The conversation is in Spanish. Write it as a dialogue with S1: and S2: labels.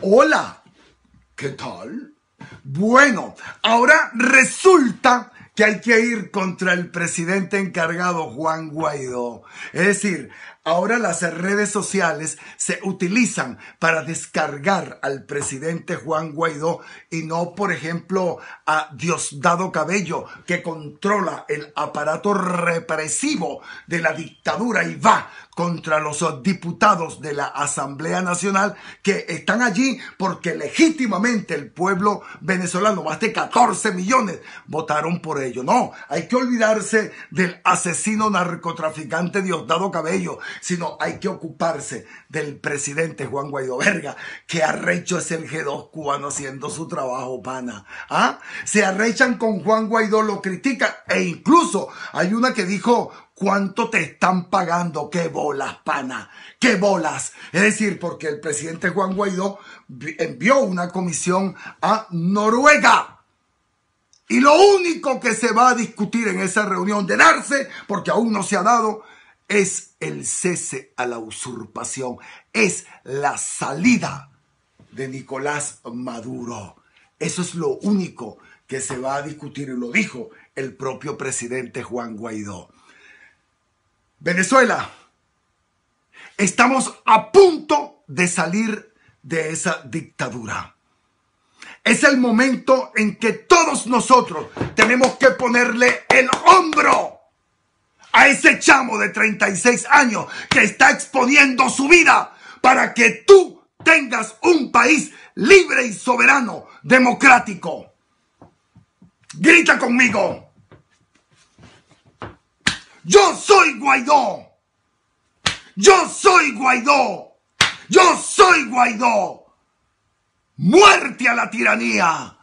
S1: Hola, ¿qué tal? Bueno, ahora resulta que hay que ir contra el presidente encargado Juan Guaidó. Es decir, Ahora las redes sociales se utilizan para descargar al presidente Juan Guaidó y no, por ejemplo, a Diosdado Cabello, que controla el aparato represivo de la dictadura y va contra los diputados de la Asamblea Nacional que están allí porque legítimamente el pueblo venezolano, más de 14 millones, votaron por ello. No, hay que olvidarse del asesino narcotraficante Diosdado Cabello sino hay que ocuparse del presidente Juan Guaidó Verga, que arrecho es el G2 cubano haciendo su trabajo, pana. ¿Ah? Se arrechan con Juan Guaidó, lo critican, e incluso hay una que dijo, ¿Cuánto te están pagando? ¡Qué bolas, pana! ¡Qué bolas! Es decir, porque el presidente Juan Guaidó envió una comisión a Noruega. Y lo único que se va a discutir en esa reunión de darse, porque aún no se ha dado, es el cese a la usurpación, es la salida de Nicolás Maduro. Eso es lo único que se va a discutir y lo dijo el propio presidente Juan Guaidó. Venezuela, estamos a punto de salir de esa dictadura. Es el momento en que todos nosotros tenemos que ponerle el hombro a ese chamo de 36 años que está exponiendo su vida para que tú tengas un país libre y soberano, democrático. Grita conmigo. Yo soy Guaidó. Yo soy Guaidó. Yo soy Guaidó. Muerte a la tiranía.